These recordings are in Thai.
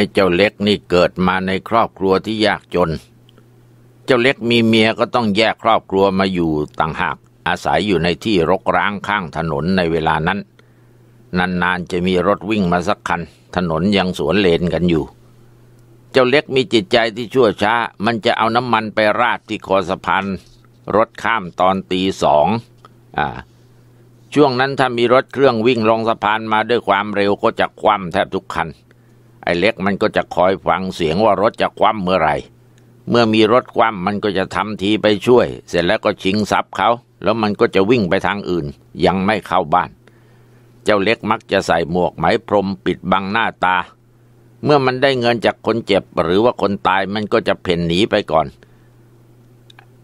อ้เจ้าเล็กนี่เกิดมาในครอบครัวที่ยากจน เจ้าเล็กมีเมียก็ต้องแยกครอบครัวมาอยู่ต่างหากอาศัยอยู่ในที่รกร้างข้างถนนในเวลานั้น นานๆจะมีรถวิ่งมาสักคัน ถนนยังสวนเลนกันอยู่ เจ้าเล็กมีจิตใจที่ชั่วช้า มันจะเอาน้ำมันไปราดที่คอสะพานรถข้ามตอนตีสองอ่า ช่วงนั้นถ้ามีรถเครื่องวิ่งลงสะพานมาด้วยความเร็วก็จะคว่ำแทบทุกคันไอ้เล็กมันก็จะคอยฟังเสียงว่ารถจะคว่ำเมื่อไหร่ เมื่อมีรถคว่ำมันก็จะทำทีไปช่วย เสร็จแล้วก็ชิงทรัพย์เขา แล้วมันก็จะวิ่งไปทางอื่นยังไม่เข้าบ้าน เจ้าเล็กมักจะใส่หมวกไหมพรมปิดบังหน้าตา เมื่อมันได้เงินจากคนเจ็บหรือว่าคนตายมันก็จะเพ่นหนีไปก่อน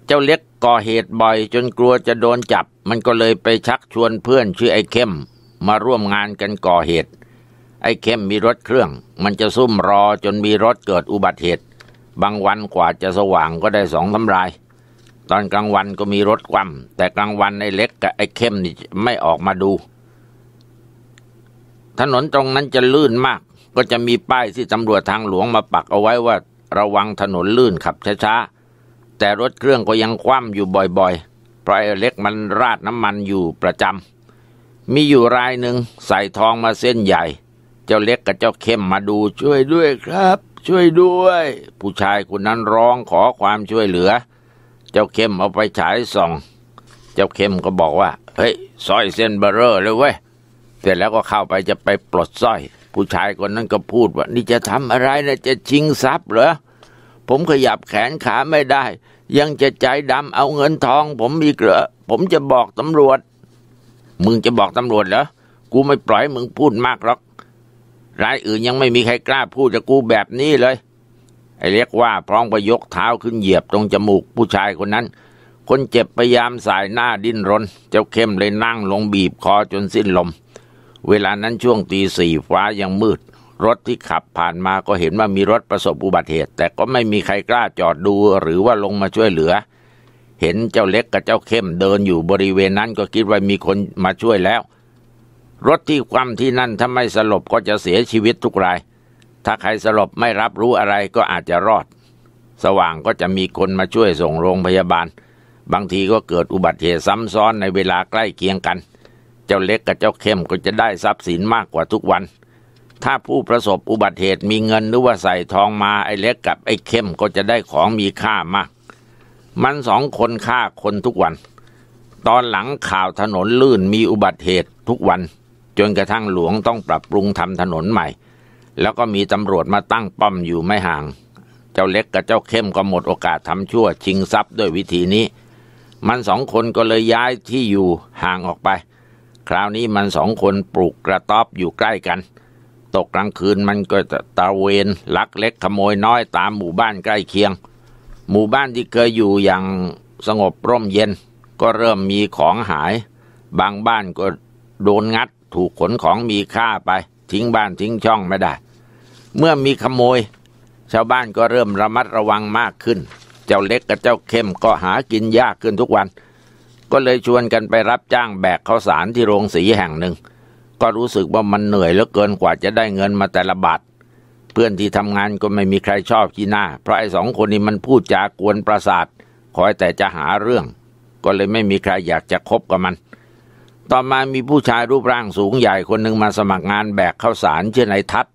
เจ้าเล็กก่อเหตุบ่อยจนกลัวจะโดนจับมันก็เลยไปชักชวนเพื่อนชื่อไอ้เข้มมาร่วมงานกันก่อเหตุไอ้เข้มมีรถเครื่อง มันจะซุ่มรอจนมีรถเกิดอุบัติเหตุ บางวันกว่าจะสว่างก็ได้สองสาราย ตอนกลางวันก็มีรถคว่ำแต่กลางวันไอ้เล็กกับไอ้เข้มนี่ไม่ออกมาดู ถนนตรงนั้นจะลื่นมาก ก็จะมีป้ายที่ตำรวจทางหลวงมาปักเอาไว้ว่าระวังถนนลื่นขับช้าๆแต่รถเครื่องก็ยังคว่ำอยู่บ่อยๆเพราะไอ้เล็กมันราดน้ำมันอยู่ประจำมีอยู่รายหนึ่งใส่ทองมาเส้นใหญ่เจ้าเล็กกับเจ้าเข้มมาดูช่วยด้วยครับ ช่วยด้วย ผู้ชายคนนั้นร้องขอความช่วยเหลือ เจ้าเข้มเอาไปฉายส่อง เจ้าเข้มก็บอกว่าเฮ้ยสร้อยเส้นเบอร์เลยเว้ยเสร็จแล้วก็เข้าไปจะไปปลดสร้อย ผู้ชายคนนั้นก็พูดว่า นี่จะทำอะไรนะจะชิงทรัพย์เหรอผมขยับแขนขาไม่ได้ ยังจะใจดำเอาเงินทองผมอีกเหรอผมจะบอกตำรวจ มึงจะบอกตำรวจเหรอกูไม่ปล่อยมึงพูดมากหรอกรายอื่นยังไม่มีใครกล้าพูดจะกูแบบนี้เลย ไอ้เรียกว่าพร้องไปยกเท้าขึ้นเหยียบตรงจมูกผู้ชายคนนั้น คนเจ็บพยายามสายหน้าดิ้นรน เจ้าเข้มเลยนั่งลงบีบคอจนสิ้นลม เวลานั้นช่วงตีสี่ฟ้ายังมืด รถที่ขับผ่านมาก็เห็นว่ามีรถประสบอุบัติเหตุ แต่ก็ไม่มีใครกล้าจอดดูหรือว่าลงมาช่วยเหลือ เห็นเจ้าเล็กกับเจ้าเข้มเดินอยู่บริเวณนั้นก็คิดว่ามีคนมาช่วยแล้วรถที่คว่ำที่นั่นถ้าไม่สลบก็จะเสียชีวิตทุกราย ถ้าใครสลบไม่รับรู้อะไรก็อาจจะรอด สว่างก็จะมีคนมาช่วยส่งโรงพยาบาล บางทีก็เกิดอุบัติเหตุซ้ำซ้อนในเวลาใกล้เคียงกัน เจ้าเล็กกับเจ้าเข้มก็จะได้ทรัพย์สินมากกว่าทุกวัน ถ้าผู้ประสบอุบัติเหตุมีเงินหรือว่าใส่ทองมาไอ้เล็กกับไอ้เข้มก็จะได้ของมีค่ามาก มันสองคนฆ่าคนทุกวัน ตอนหลังข่าวถนนลื่น มีอุบัติเหตุทุกวันจนกระทั่งหลวงต้องปรับปรุงทำถนนใหม่ แล้วก็มีตำรวจมาตั้งป้อมอยู่ไม่ห่าง เจ้าเล็กกับเจ้าเข้มก็หมดโอกาสทำชั่วชิงทรัพย์ด้วยวิธีนี้ มันสองคนก็เลยย้ายที่อยู่ห่างออกไป คราวนี้มันสองคนปลูกกระต๊อบอยู่ใกล้กัน ตกกลางคืนมันก็จะตะเวนลักเล็กขโมยน้อยตามหมู่บ้านใกล้เคียง หมู่บ้านที่เคยอยู่อย่างสงบร่มเย็นก็เริ่มมีของหาย บางบ้านก็โดนงัดถูกขนของมีค่าไปทิ้งบ้านทิ้งช่องไม่ได้ เมื่อมีขโมย ชาวบ้านก็เริ่มระมัดระวังมากขึ้น เจ้าเล็กกับเจ้าเข้มก็หากินยากขึ้นทุกวัน ก็เลยชวนกันไปรับจ้างแบกข้าวสารที่โรงสีแห่งหนึ่ง ก็รู้สึกว่ามันเหนื่อยเหลือเกินกว่าจะได้เงินมาแต่ละบาทเพื่อนที่ทำงานก็ไม่มีใครชอบกีหน้าเพราะไอ้สองคนนี้มันพูดจากวนประสาทคอยแต่จะหาเรื่อง ก็เลยไม่มีใครอยากจะคบกับมันต่อมามีผู้ชายรูปร่างสูงใหญ่คนหนึ่งมาสมัครงานแบกข้าวสารชื่อนายทัศ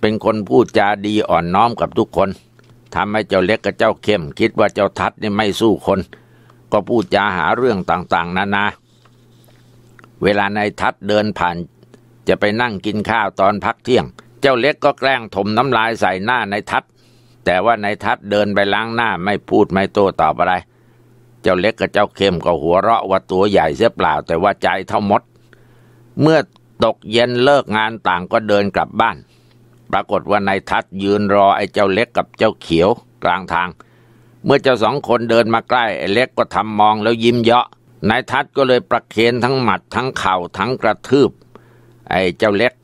เป็นคนพูดจาดีอ่อนน้อมกับทุกคนทำให้เจ้าเล็กกับเจ้าเข้มคิดว่าเจ้าทัศนี่ไม่สู้คน ก็พูดจาหาเรื่องต่างๆนานาเวลานายทัศเดินผ่านจะไปนั่งกินข้าวตอนพักเที่ยง เจ้าเล็กก็แกล้งถมน้ำลายใส่หน้านายทัศแต่ว่านายทัศเดินไปล้างหน้าไม่พูดไม่โต้ตอบอะไรเจ้าเล็กกับเจ้าเข้มก็หัวเราะ ว่าตัวใหญ่เสียเปล่าแต่ว่าใจเท่ามด เมื่อตกเย็นเลิกงานต่างก็เดินกลับบ้าน ปรากฏว่านายทัศยืนรอไอ้เจ้าเล็กกับเจ้าเขียวกลางทาง เมื่อเจ้าสองคนเดินมาใกล้ไอ้เล็กก็ทำมองแล้วยิ้มเยาะนายทัศก็เลยประเคนทั้งหมัดทั้งเข่าทั้งกระทืบ ไอ้เจ้าเล็ก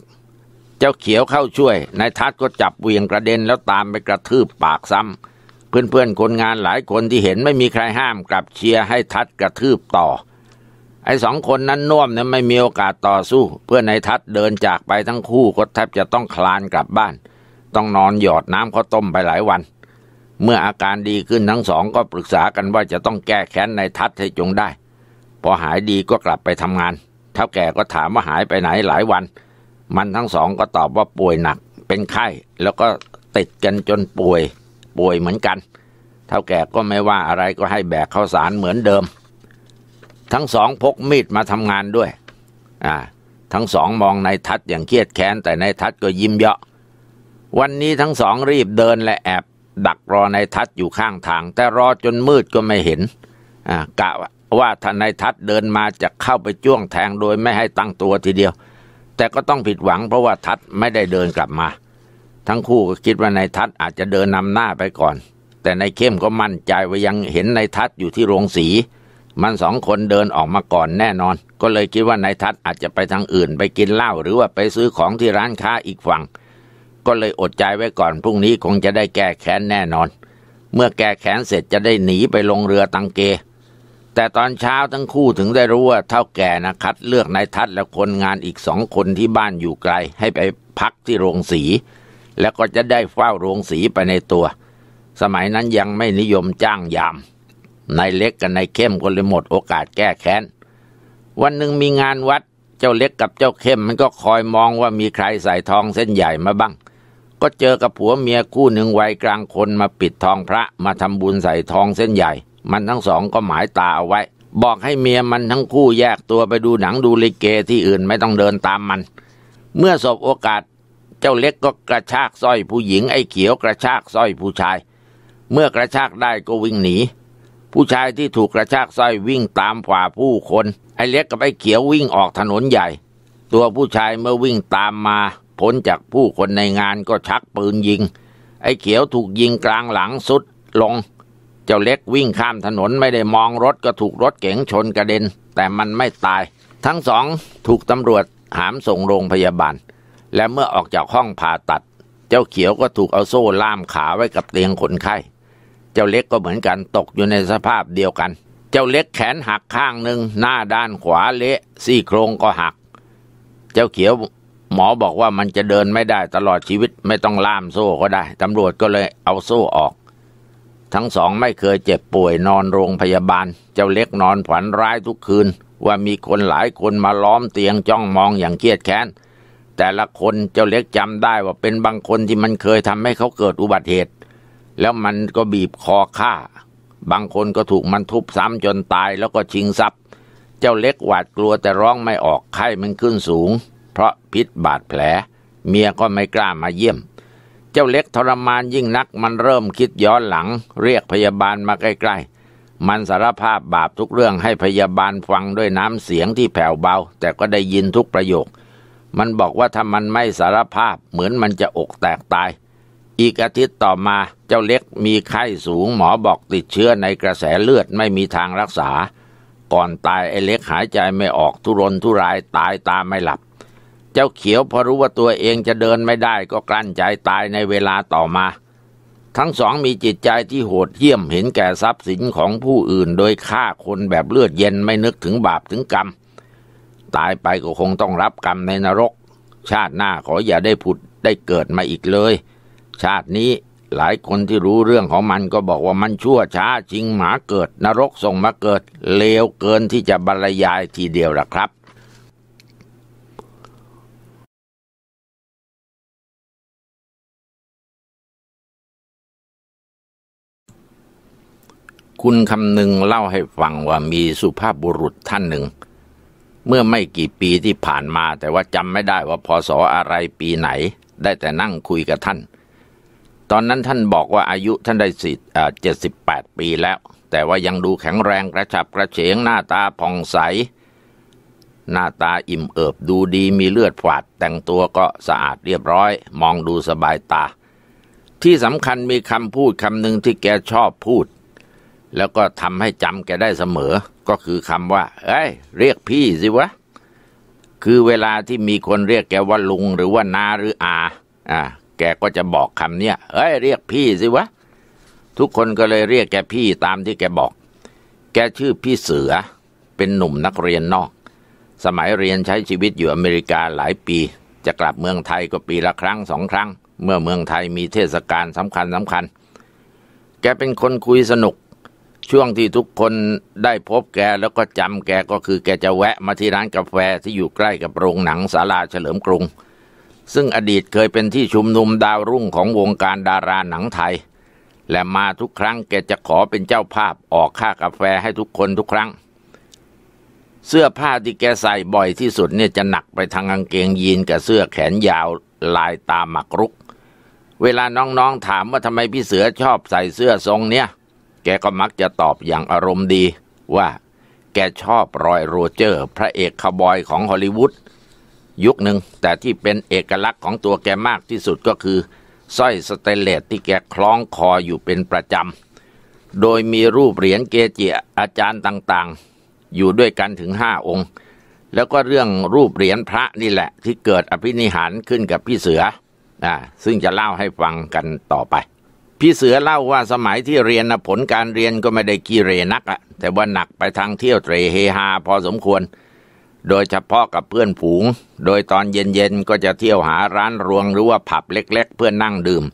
เจ้าเขียวเข้าช่วยนายทัศก็จับเวียงกระเด็นแล้วตามไปกระทืบปากซ้ำเพื่อนๆคนงานหลายคนที่เห็นไม่มีใครห้ามกลับเชียร์ให้ทัดกระทืบต่อ ไอ้สองคนนั้นน่วมเนี่ยไม่มีโอกาสต่อสู้ เพื่อนในทัดเดินจากไปทั้งคู่ก็แทบจะต้องคลานกลับบ้าน ต้องนอนหยอดน้ำข้าวต้มไปหลายวัน เมื่ออาการดีขึ้นทั้งสองก็ปรึกษากันว่าจะต้องแก้แค้นในทัดให้จงได้ พอหายดีก็กลับไปทำงานเท่าแก่ก็ถามว่าหายไปไหนหลายวัน มันทั้งสองก็ตอบว่าป่วยหนัก เป็นไข้แล้วก็ติดกันจนป่วยป่วยเหมือนกันเท่าแก่ก็ไม่ว่าอะไรก็ให้แบกข้าวสารเหมือนเดิม ทั้งสองพกมีดมาทำงานด้วยอ่าทั้งสองมองนายทัดอย่างเครียดแค้นแต่นายทัดก็ยิ้มเยาะ วันนี้ทั้งสอง รีบเดินและแอบดักรอนายทัดอยู่ข้างทาง แต่รอจนมืดก็ไม่เห็นอ่ากะว่าทนายทัดเดินมาจะเข้าไปจ้วงแทงโดยไม่ให้ตั้งตัวทีเดียว แต่ก็ต้องผิดหวังเพราะว่าทัดไม่ได้เดินกลับมาทั้งคู่ก็คิดว่านายทัศอาจจะเดินนำหน้าไปก่อน แต่นายเข้มก็มั่นใจว่ายังเห็นนายทัศอยู่ที่โรงสี มันสองคนเดินออกมาก่อนแน่นอน ก็เลยคิดว่านายทัศอาจจะไปทางอื่นไปกินเหล้าหรือว่าไปซื้อของที่ร้านค้าอีกฝั่ง ก็เลยอดใจไว้ก่อนพรุ่งนี้คงจะได้แก้แค้นแน่นอน เมื่อแก้แค้นเสร็จจะได้หนีไปลงเรือตังเก แต่ตอนเช้าทั้งคู่ถึงได้รู้ว่าเท่าแก่นะคัดเลือกนายทัศและคนงานอีกสองคนที่บ้านอยู่ไกล ให้ไปพักที่โรงสีแล้วก็จะได้เฝ้าโรงสีไปในตัว สมัยนั้นยังไม่นิยมจ้างยามนายเล็กกับนายเข้มก็เลยหมดโอกาสแก้แค้น วันหนึ่งมีงานวัด เจ้าเล็กกับเจ้าเข้มมันก็คอยมองว่ามีใครใส่ทองเส้นใหญ่มาบ้าง ก็เจอกับผัวเมียคู่หนึ่งวัยกลางคนมาปิดทองพระมาทำบุญใส่ทองเส้นใหญ่ มันทั้งสองก็หมายตาเอาไว้ บอกให้เมียมันทั้งคู่แยกตัวไปดูหนังดูลิเกที่อื่นไม่ต้องเดินตามมัน เมื่อสบโอกาสเจ้าเล็กก็กระชากสร้อยผู้หญิงไอ้เขียวกระชากสร้อยผู้ชาย เมื่อกระชากได้ก็วิ่งหนี ผู้ชายที่ถูกกระชากสร้อยวิ่งตามฝ่าผู้คนไอ้เล็กกับไอ้เขียววิ่งออกถนนใหญ่ ตัวผู้ชายเมื่อวิ่งตามมาพ้นจากผู้คนในงานก็ชักปืนยิง ไอ้เขียวถูกยิงกลางหลังสุดลง เจ้าเล็กวิ่งข้ามถนนไม่ได้มองรถก็ถูกรถเก๋งชนกระเด็น แต่มันไม่ตาย ทั้งสองถูกตำรวจหามส่งโรงพยาบาลและเมื่อออกจากห้องผ่าตัด เจ้าเขียวก็ถูกเอาโซ่ล่ามขาไว้กับเตียงคนไข้เจ้าเล็กก็เหมือนกันตกอยู่ในสภาพเดียวกัน เจ้าเล็กแขนหักข้างหนึ่งหน้าด้านขวาเละซี่โครงก็หัก เจ้าเขียวหมอบอกว่ามันจะเดินไม่ได้ตลอดชีวิตไม่ต้องล่ามโซ่ก็ได้ตำรวจก็เลยเอาโซ่ออก ทั้งสองไม่เคยเจ็บป่วยนอนโรงพยาบาล เจ้าเล็กนอนฝันร้ายทุกคืน ว่ามีคนหลายคนมาล้อมเตียงจ้องมองอย่างเครียดแค้นแต่ละคนเจ้าเล็กจำได้ว่าเป็นบางคนที่มันเคยทำให้เขาเกิดอุบัติเหตุ แล้วมันก็บีบคอฆ่า บางคนก็ถูกมันทุบซ้ำจนตายแล้วก็ชิงทรัพย์ เจ้าเล็กหวาดกลัวแต่ร้องไม่ออกไข้มันขึ้นสูง เพราะพิษบาดแผล เมียก็ไม่กล้ามาเยี่ยม เจ้าเล็กทรมานยิ่งนักมันเริ่มคิดย้อนหลัง เรียกพยาบาลมาใกล้ ๆ มันสารภาพบาปทุกเรื่องให้พยาบาลฟังด้วยน้ำเสียงที่แผ่วเบา แต่ก็ได้ยินทุกประโยคมันบอกว่าถ้ามันไม่สารภาพเหมือนมันจะอกแตกตาย อีกอาทิตย์ต่อมา เจ้าเล็กมีไข้สูงหมอบอกติดเชื้อในกระแสเลือดไม่มีทางรักษา ก่อนตายไอ้เล็กหายใจไม่ออกทุรนทุรายตายตาไม่หลับ เจ้าเขียวพอรู้ว่าตัวเองจะเดินไม่ได้ก็กลั้นใจตายในเวลาต่อมา ทั้งสองมีจิตใจที่โหดเหี้ยมเห็นแก่ทรัพย์สินของผู้อื่น โดยฆ่าคนแบบเลือดเย็นไม่นึกถึงบาปถึงกรรมตายไปก็คงต้องรับกรรมในนรก ชาติหน้าขออย่าได้ผุดได้เกิดมาอีกเลย ชาตินี้หลายคนที่รู้เรื่องของมันก็บอกว่ามันชั่วช้าจริงหมาเกิด นรกส่งมาเกิด เลวเกินที่จะบรรยายทีเดียวล่ะครับ คุณคำหนึ่งเล่าให้ฟังว่ามีสุภาพบุรุษท่านหนึ่งเมื่อไม่กี่ปีที่ผ่านมา แต่ว่าจำไม่ได้ว่าพศออะไรปีไหนได้แต่นั่งคุยกับท่าน ตอนนั้นท่านบอกว่าอายุท่านได้สิเจ็ดสิบแปดปีแล้ว แต่ว่ายังดูแข็งแรงกระฉับกระเฉงหน้าตาผ่องใสหน้าตาอิ่มเอิบดูดีมีเลือดฝาดแต่งตัวก็สะอาดเรียบร้อย มองดูสบายตา ที่สำคัญมีคำพูดคำหนึ่งที่แกชอบพูดแล้วก็ทำให้จำแกได้เสมอ ก็คือคำว่า เอ้ย เรียกพี่สิวะ คือเวลาที่มีคนเรียกแกว่าลุงหรือว่านาหรืออาอ่าแกก็จะบอกคำเนี้ย เอ้ย เรียกพี่สิวะ ทุกคนก็เลยเรียกแกพี่ตามที่แกบอก แกชื่อพี่เสือ เป็นหนุ่มนักเรียนนอก สมัยเรียนใช้ชีวิตอยู่อเมริกาหลายปี จะกลับเมืองไทยก็ปีละครั้งสองครั้ง เมื่อเมืองไทยมีเทศกาลสำคัญสำคัญ แกเป็นคนคุยสนุกช่วงที่ทุกคนได้พบแกแล้วก็จำ แกก็คือแกจะแวะมาที่ร้านกาแฟที่อยู่ใกล้กับโรงหนังศาลาเฉลิมกรุง ซึ่งอดีตเคยเป็นที่ชุมนุมดาวรุ่งของวงการดาราหนังไทย และมาทุกครั้งแกจะขอเป็นเจ้าภาพออกค่ากาแฟให้ทุกคนทุกครั้ง เสื้อผ้าที่แกใส่บ่อยที่สุดเนี่ยจะหนักไปทางกางเกงยีนกับเสื้อแขนยาวลายตาหมักรุก เวลาน้องๆถามว่าทำไมพี่เสือชอบใส่เสื้อทรงเนี้ยแกก็มักจะตอบอย่างอารมณ์ดีว่า แกชอบรอยโรเจอร์ พระเอกคาบอยของฮอลลีวูดยุคหนึ่งแต่ที่เป็นเอกลักษณ์ของตัวแกมากที่สุดก็คือสร้อยสเตเลสที่แกคล้องคออยู่เป็นประจำโดยมีรูปเหรียญเกจิอาจารย์ต่างๆ อยู่ด้วยกันถึงห้าองค์ แล้วก็เรื่องรูปเหรียญพระนี่แหละ ที่เกิดอภินิหารขึ้นกับพี่เสืออ่าซึ่งจะเล่าให้ฟังกันต่อไปพี่เสือเล่าว่าสมัยที่เรียนนะผลการเรียนก็ไม่ได้กีเรนักอะแต่ว่าหนักไปทางเที่ยวเตรเฮฮาพอสมควร โดยเฉพาะกับเพื่อนฝูง โดยตอนเย็นๆ ก็จะเที่ยวหาร้านรวงหรือว่าผับเล็ก ๆ เพื่อนั่งดื่ม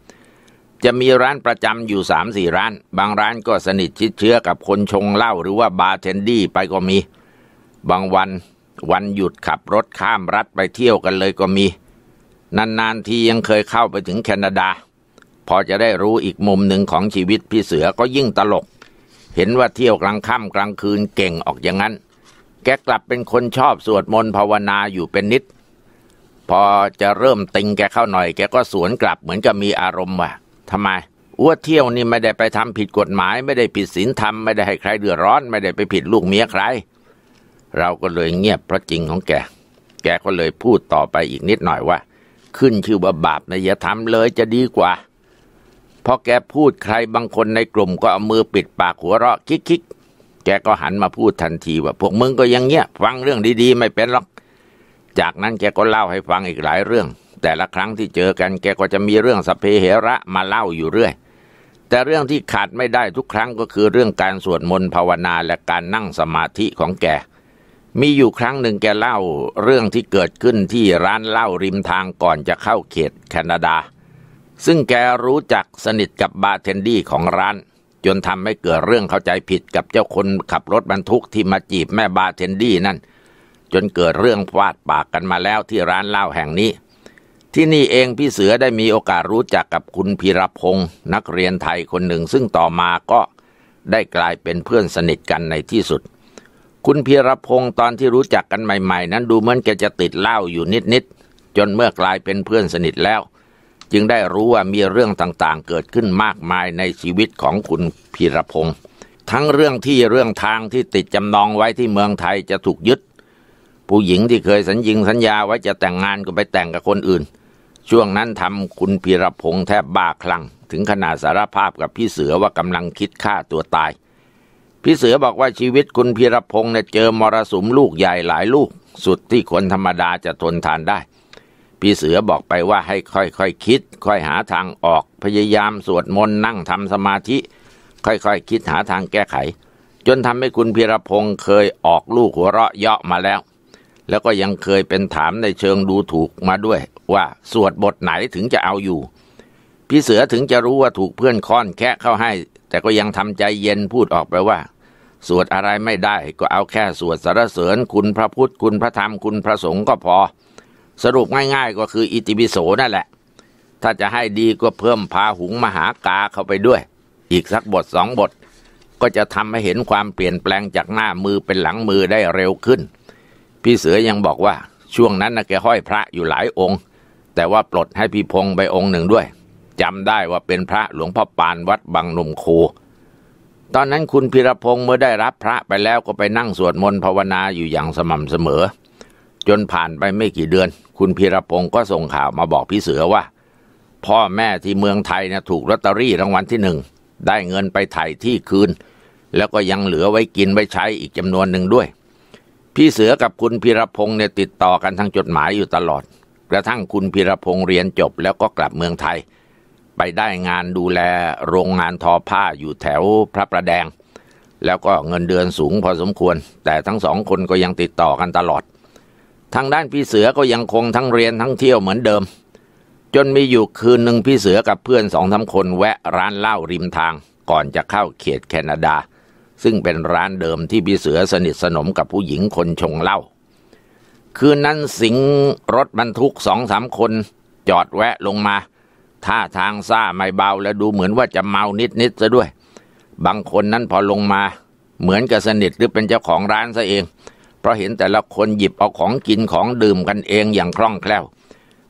จะมีร้านประจำอยู่สามสี่ร้านบางร้านก็สนิทชิดเชื้อกับคนชงเหล้าหรือว่าบาร์เทนดี้ไปก็มี บางวันวันหยุดขับรถข้ามรัฐไปเที่ยวกันเลยก็มีนานๆทียังเคยเข้าไปถึงแคนาดาพอจะได้รู้อีกมุมหนึ่งของชีวิตพี่เสือก็ยิ่งตลก เห็นว่าเที่ยวกลางค่ำกลางคืนเก่งออกอย่างนั้น แกกลับเป็นคนชอบสวดมนต์ภาวนาอยู่เป็นนิด พอจะเริ่มติงแกเข้าหน่อยแกก็สวนกลับเหมือนกับมีอารมณ์ว่าทำไมอ้วเที่ยวนี่ไม่ได้ไปทำผิดกฎหมาย ไม่ได้ผิดศีลธรรมไม่ได้ให้ใครเดือดร้อน ไม่ได้ไปผิดลูกเมียใคร เราก็เลยเงียบเพราะจริงของแก แกก็เลยพูดต่อไปอีกนิดหน่อยว่า ขึ้นชื่อว่าบาปนะอย่าทำเลยจะดีกว่าพอแกพูดใครบางคนในกลุ่ม ก็เอามือปิดปากหัวเราะคิกคิกแกก็หันมาพูดทันทีว่า พวกมึงก็ยังเงี้ยฟังเรื่องดีๆ ไม่เป็นหรอกจากนั้นแกก็เล่าให้ฟังอีกหลายเรื่อง แต่ละครั้งที่เจอกัน แกก็จะมีเรื่องสเพเหระมาเล่าอยู่เรื่อย แต่เรื่องที่ขาดไม่ได้ทุกครั้งก็คือเรื่องการสวดมนต์ภาวนาและการนั่งสมาธิของแกมีอยู่ครั้งหนึ่งแกเล่าเรื่องที่เกิดขึ้นที่ร้านเหล้าริมทางก่อนจะเข้าเขตแคนาดาซึ่งแกรู้จักสนิทกับบาร์เทนดี้ของร้านจนทำให้เกิดเรื่องเข้าใจผิดกับเจ้าคนขับรถบรรทุกที่มาจีบแม่บาร์เทนดี้นั่นจนเกิดเรื่องฟาดปากกันมาแล้วที่ร้านเหล้าแห่งนี้ ที่นี่เองพี่เสือได้มีโอกาสรู้จักกับคุณพีรพงศ์นักเรียนไทยคนหนึ่งซึ่งต่อมาก็ได้กลายเป็นเพื่อนสนิทกันในที่สุด คุณพีรพงศ์ตอนที่รู้จักกันใหม่ๆ นั้นดูเหมือนแกจะติดเหล้าอยู่นิดๆจนเมื่อกลายเป็นเพื่อนสนิทแล้วจึงได้รู้ว่ามีเรื่องต่างๆเกิดขึ้นมากมายในชีวิตของคุณพีรพงศ์ทั้งเรื่องที่เรื่องทางที่ติดจำนองไว้ที่เมืองไทยจะถูกยึด ผู้หญิงที่เคยสัญญิงสัญญาไว้จะแต่งงานก็ไปแต่งกับคนอื่น ช่วงนั้นทำคุณพีรพงศ์แทบบ้าคลั่งถึงขนาดสารภาพกับพี่เสือว่ากำลังคิดฆ่าตัวตายพี่เสือบอกว่าชีวิตคุณพีรพงศ์เนี่ยเจอมรสุมลูกใหญ่หลายลูก สุดที่คนธรรมดาจะทนทานได้พี่เสือบอกไปว่าให้ค่อยๆคคิด ค่อยหาทางออกพยายามสวดมนต์นั่งทำสมาธิ ค่อยๆคคิดหาทางแก้ไข จนทำให้คุณพีรพงศ์เคยออกลูกหัวเราะเยาะมาแล้ว แล้วก็ยังเคยเป็นถามในเชิงดูถูกมาด้วย ว่าสวดบทไหนถึงจะเอาอยู่ พี่เสือถึงจะรู้ว่าถูกเพื่อนค้อนแคะเข้าให้ แต่ก็ยังทำใจเย็นพูดออกไปว่าสวดอะไรไม่ได้ก็เอาแค่สวดสรรเสริญคุณพระพุทธคุณพระธรรมคุณพระสงฆ์ก็พอสรุปง่ายๆ ก็คืออิติปิโสนั่นแหละ ถ้าจะให้ดีก็เพิ่มพาหุงมหากาเข้าไปด้วย อีกสักบทสองบท ก็จะทำให้เห็นความเปลี่ยนแปลงจากหน้ามือเป็นหลังมือได้เร็วขึ้น พี่เสือยังบอกว่าช่วงนั้นนะแกห้อยพระอยู่หลายองค์ แต่ว่าปลดให้พี่พงไปองค์หนึ่งด้วยจำได้ว่าเป็นพระหลวงพ่อปานวัดบางนุมคู ตอนนั้นคุณพิรพงศ์เมื่อได้รับพระไปแล้วก็ไปนั่งสวดมนต์ภาวนาอยู่อย่างสม่ำเสมอจนผ่านไปไม่กี่เดือน คุณพีรพงศ์ก็ส่งข่าวมาบอกพี่เสือว่า พ่อแม่ที่เมืองไทยนะถูกลอตเตอรี่รางวัลที่หนึ่ง ได้เงินไปไถ่ที่คืน แล้วก็ยังเหลือไว้กินไว้ใช้อีกจำนวนหนึ่งด้วย พี่เสือกับคุณพีรพงศ์เนี่ยติดต่อกันทางจดหมายอยู่ตลอด กระทั่งคุณพีรพงศ์เรียนจบ แล้วก็กลับเมืองไทย ไปได้งานดูแลโรงงานทอผ้าอยู่แถว พระประแดง แล้วก็เงินเดือนสูงพอสมควร แต่ทั้งสองคนก็ยังติดต่อกันตลอดทางด้านพี่เสือก็ยังคงทั้งเรียนทั้งเที่ยวเหมือนเดิม จนมีอยู่คืนหนึ่งพี่เสือกับเพื่อนสองสาคนแวะร้านเหล้าริมทางก่อนจะเข้าเขตแคนาดา ซึ่งเป็นร้านเดิมที่พี่เสือสนิทสนมกับผู้หญิงคนชงเหล้าคืนนั้นสิงรถบรรทุกสองสามคน จอดแวะลงมาท่าทางซ่าไม่เบาและดูเหมือนว่าจะเมานิดๆซะด้วย บางคนนั้นพอลงมา เหมือนกับสนิทหรือเป็นเจ้าของร้านซะเองราะเห็นแต่ละคนหยิบเอาของกินของดื่มกันเองอย่างคล่องแคล่ว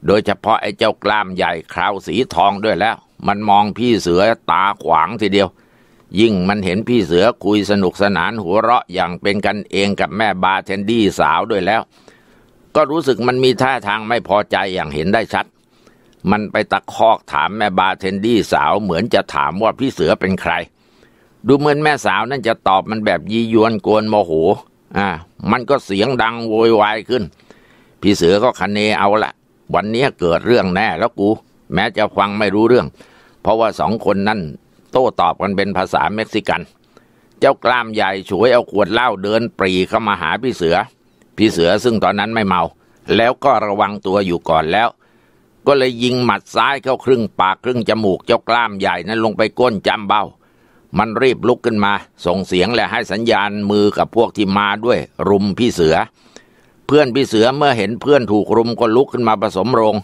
โดยเฉพาะไอ้เจ้ากล้ามใหญ่คราวสีทองด้วยแล้ว มันมองพี่เสือตาขวางทีเดียว ยิ่งมันเห็นพี่เสือคุยสนุกสนานหัวเราะอย่างเป็นกันเองกับแม่บาเทนดี้สาวด้วยแล้ว ก็รู้สึกมันมีท่าทางไม่พอใจอย่างเห็นได้ชัด มันไปตะคอกถามแม่บาเทนดี้สาวเหมือนจะถามว่าพี่เสือเป็นใคร ดูเหมือนแม่สาวนั่นจะตอบมันแบบยียวนกวนโมโหอ่ามันก็เสียงดังโวยวายขึ้นพี่เสือก็คันเนเอาละวันนี้เกิดเรื่องแน่แล้วกู แม้จะฟังไม่รู้เรื่อง เพราะว่าสองคนนั่นโต้ตอบกันเป็นภาษาเม็กซิกัน เจ้ากล้ามใหญ่ฉวยเอาขวดเหล้าเดินปรีเข้ามาหาพี่เสือ พี่เสือซึ่งตอนนั้นไม่เมา แล้วก็ระวังตัวอยู่ก่อนแล้ว ก็เลยยิงหมัดซ้ายเข้าครึ่งปากครึ่งจมูก เจ้ากล้ามใหญ่นั้นลงไปก้นจำเบามันรีบลุกขึ้นมา ส่งเสียงและให้สัญญาณมือกับพวกที่มาด้วยรุมพี่เสือ เพื่อนพี่เสือเมื่อเห็นเพื่อนถูกรุมก็ลุกขึ้นมาผสมโรง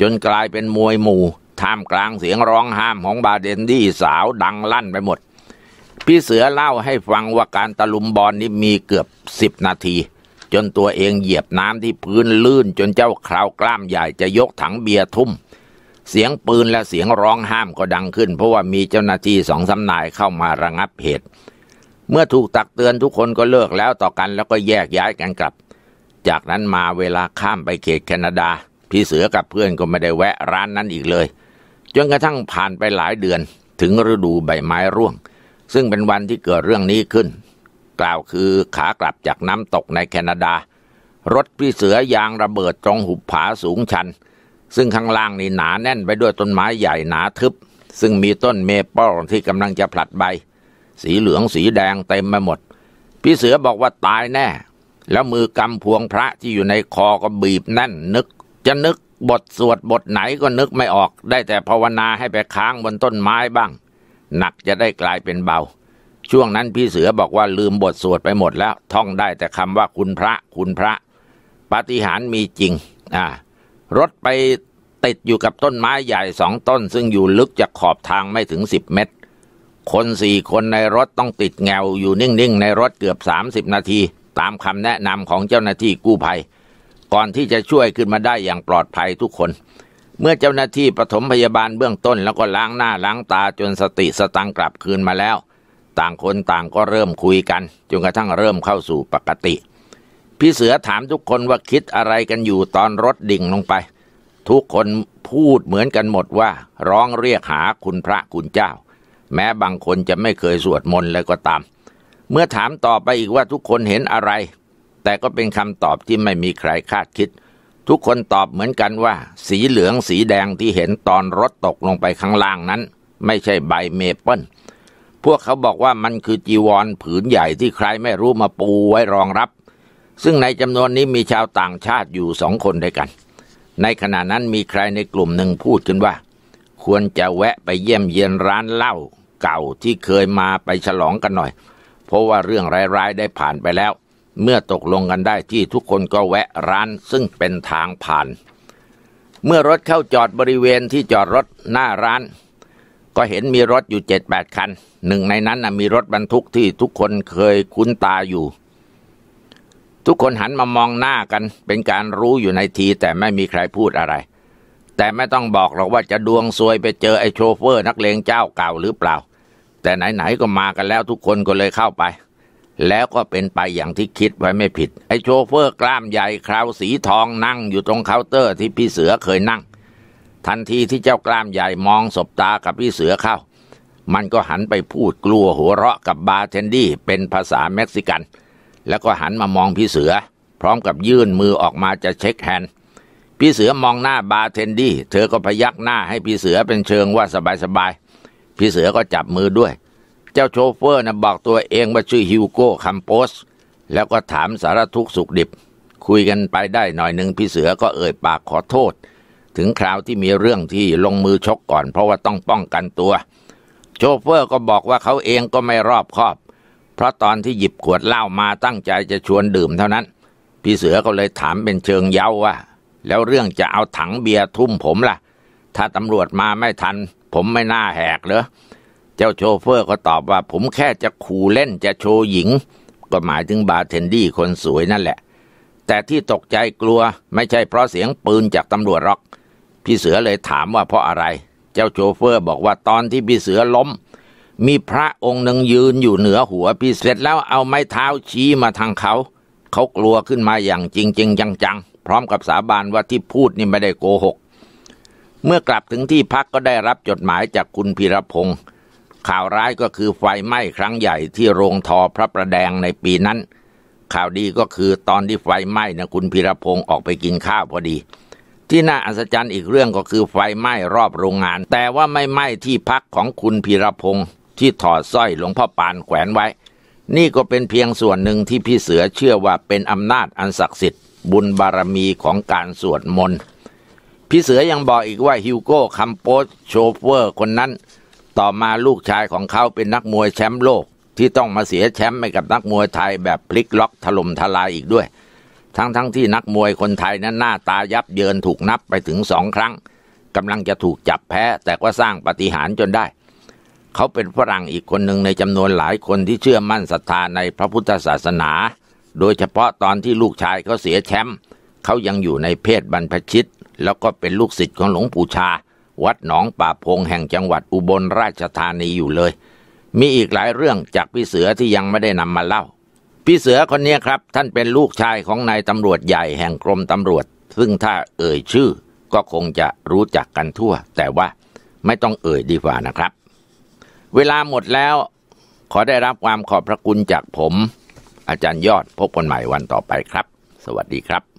จนกลายเป็นมวยหมู่ท่ามกลางเสียงร้องห้ามของบาเดนดี้สาวดังลั่นไปหมดพี่เสือเล่าให้ฟังว่าการตะลุมบอลนนี้มีเกือบสิบนาที จนตัวเองเหยียบน้ำที่พื้นลื่น จนเจ้าคราวกล้ามใหญ่จะยกถังเบียร์ทุ่มเสียงปืนและเสียงร้องห้ามก็ดังขึ้นเพราะว่ามีเจ้าหน้าที่สองสานายเข้ามาระงับเหตุ เมื่อถูกตักเตือนทุกคนก็เลิกแล้วต่อกันแล้วก็แยกย้ายกันกลับ จากนั้นมาเวลาข้ามไปเขตแคนาดา พี่เสือกับเพื่อนก็ไม่ได้แวะร้านนั้นอีกเลย จนกระทั่งผ่านไปหลายเดือน ถึงฤดูใบไม้ร่วง ซึ่งเป็นวันที่เกิดเรื่องนี้ขึ้น กล่าวคือขากลับจากน้ำตกในแคนาดา รถพี่เสือยางระเบิดตรงหุบผาสูงชันซึ่งข้างล่างนี่หนาแน่นไปด้วยต้นไม้ใหญ่หนาทึบ ซึ่งมีต้นเมเปิลที่กำลังจะผลัดใบ สีเหลืองสีแดงเต็มไปหมดพี่เสือบอกว่าตายแน่ แล้วมือกำพวงพระที่อยู่ในคอก็บีบแน่น นึกจะนึกบทสวดบทไหนก็นึกไม่ออก ได้แต่ภาวนาให้ไปค้างบนต้นไม้บ้างหนักจะได้กลายเป็นเบา ช่วงนั้นพี่เสือบอกว่าลืมบทสวดไปหมดแล้วท่องได้แต่คำว่าคุณพระคุณพระปาฏิหารมีจริงอ่ารถไปติดอยู่กับต้นไม้ใหญ่สองต้น ซึ่งอยู่ลึกจากขอบทางไม่ถึงสิบเมตร คนสี่คนในรถต้องติดแงว อยู่นิ่ง ๆ ในรถเกือบสามิบนาที ตามคำแนะนำของเจ้าหน้าที่กู้ภัย ก่อนที่จะช่วยขึ้นมาได้อย่างปลอดภัยทุกคน เมื่อเจ้าหน้าที่ปฐมพยาบาลเบื้องต้นแล้วก็ล้างหน้าล้างตาจนสติสตังกลับคืนมาแล้ว ต่างคนต่างก็เริ่มคุยกันจนกระทั่งเริ่มเข้าสู่ปกติพี่เสือถามทุกคนว่าคิดอะไรกันอยู่ตอนรถดิ่งลงไป ทุกคนพูดเหมือนกันหมดว่า ร้องเรียกหาคุณพระคุณเจ้า แม้บางคนจะไม่เคยสวดมนต์เลยก็ตาม เมื่อถามต่อไปอีกว่าทุกคนเห็นอะไร แต่ก็เป็นคำตอบที่ไม่มีใครคาดคิด ทุกคนตอบเหมือนกันว่า สีเหลืองสีแดงที่เห็นตอนรถตกลงไปข้างล่างนั้น ไม่ใช่ใบเมเปิลพวกเขาบอกว่ามันคือจีวรผืนใหญ่ที่ใครไม่รู้มาปูไว้รองรับซึ่งในจำนวนนี้มีชาวต่างชาติอยู่สองคนด้วยกัน ในขณะนั้นมีใครในกลุ่มหนึ่งพูดขึ้นว่า ควรจะแวะไปเยี่ยมเยียนร้านเหล้า เก่าที่เคยมาไปฉลองกันหน่อย เพราะว่าเรื่องร้ายๆได้ผ่านไปแล้ว เมื่อตกลงกันได้ที่ทุกคนก็แวะร้านซึ่งเป็นทางผ่าน เมื่อรถเข้าจอดบริเวณที่จอดรถหน้าร้าน ก็เห็นมีรถอยู่เจ็ดแปดคันหนึ่งในนั้นมีรถบรรทุกที่ทุกคนเคยคุ้นตาอยู่ทุกคนหันมามองหน้ากัน เป็นการรู้อยู่ในทีแต่ไม่มีใครพูดอะไร แต่ไม่ต้องบอกหรอกว่าจะดวงซวยไปเจอไอ้โชเฟอร์นักเลงเจ้าเก่าหรือเปล่า แต่ไหนๆก็มากันแล้วทุกคนก็เลยเข้าไป แล้วก็เป็นไปอย่างที่คิดไว้ไม่ผิด ไอ้โชเฟอร์กล้ามใหญ่คราวสีทองนั่งอยู่ตรงเคาน์เตอร์ที่พี่เสือเคยนั่ง ทันทีที่เจ้ากล้ามใหญ่มองสบตากับพี่เสือเข้า มันก็หันไปพูดกลัวหัวเราะกับบาร์เทนดี้เป็นภาษาเม็กซิกันแล้วก็หันมามองพี่เสือพร้อมกับยื่นมือออกมาจะเช็คแฮนด์พี่เสือมองหน้าบาร์เทนดี้เธอก็พยักหน้าให้พี่เสือเป็นเชิงว่าสบายๆ พี่เสือก็จับมือด้วย เจ้าโชเฟอร์นะบอกตัวเองว่าชื่อฮิวโก้คัมโปสแล้วก็ถามสารทุกสุขดิบ คุยกันไปได้หน่อยหนึ่งพี่เสือก็เอ่ยปากขอโทษ ถึงคราวที่มีเรื่องที่ลงมือชกก่อนเพราะว่าต้องป้องกันตัว โชเฟอร์ก็บอกว่าเขาเองก็ไม่รอบคอบพราะตอนที่หยิบขวดเหล้ามาตั้งใจจะชวนดื่มเท่านั้น พี่เสือก็เลยถามเป็นเชิงเย้าว่า แล้วเรื่องจะเอาถังเบียร์ทุ่มผมล่ะ ถ้าตำรวจมาไม่ทันผมไม่น่าแหกเหรอ เจ้าโชเฟอร์ก็ตอบว่าผมแค่จะขู่เล่นจะโชว์หญิง ก็หมายถึงบาร์เทนดี้คนสวยนั่นแหละ แต่ที่ตกใจกลัวไม่ใช่เพราะเสียงปืนจากตำรวจหรอก พี่เสือเลยถามว่าเพราะอะไร เจ้าโชเฟอร์บอกว่าตอนที่พี่เสือล้มมีพระองค์หนึ่งยืนอยู่เหนือหัว พี่เสร็จแล้วเอาไม้เท้าชี้มาทางเขา เขากลัวขึ้นมาอย่างจริงจริงจังงพร้อมกับสาบานว่าที่พูดนี่ไม่ได้โกหก เมื่อกลับถึงที่พักก็ได้รับจดหมายจากคุณพีรพงศ์ข่าวร้ายก็คือไฟไหม้ครั้งใหญ่ที่โรงทอพระประแดงในปีนั้น ข่าวดีก็คือตอนที่ไฟไหม้นะคุณพีรพงศ์ออกไปกินข้าวพอดี ที่น่าอัศจรรย์อีกเรื่องก็คือไฟไหม้รอบโรงงาน แต่ว่าไม่ไหม้ที่พักของคุณพีรพงศ์ที่ถอดสร้อยหลวงพ่อปานแขวนไว้ นี่ก็เป็นเพียงส่วนหนึ่งที่พี่เสือเชื่อว่าเป็นอำนาจอันศักดิ์สิทธิ์ บุญบารมีของการสวดมนต์ พี่เสือยังบอกอีกว่าฮิวโก้คัมโปสโชเฟอร์ คนนั้น ต่อมาลูกชายของเขาเป็นนักมวยแชมป์โลก ที่ต้องมาเสียแชมป์ให้กับนักมวยไทยแบบพลิกล็อกถล่มทลายอีกด้วย ทั้งๆทที่นักมวยคนไทยนั้นหน้าตายับเยินถูกนับไปถึงสองครั้งกำลังจะถูกจับแพ้ แต่ก็สร้างปฏิหารจนได้เขาเป็นฝรั่งอีกคนหนึ่งในจำนวนหลายคนที่เชื่อมั่นศรัทธาในพระพุทธศาสนา โดยเฉพาะตอนที่ลูกชายเขาเสียแชมป์ เขายังอยู่ในเพศบรรพชิต แล้วก็เป็นลูกศิษย์ของหลวงปู่ชา วัดหนองป่าพงแห่งจังหวัดอุบลราชธานีอยู่เลย มีอีกหลายเรื่องจากพี่เสือที่ยังไม่ได้นำมาเล่า พี่เสือคนนี้ครับท่านเป็นลูกชายของนายตำรวจใหญ่แห่งกรมตำรวจ ซึ่งถ้าเอ่ยชื่อ ก็คงจะรู้จักกันทั่ว แต่ว่าไม่ต้องเอ่ยดีกว่านะครับเวลาหมดแล้ว ขอได้รับความขอบพระคุณจากผม อาจารย์ยอด พบกันใหม่วันต่อไปครับ สวัสดีครับ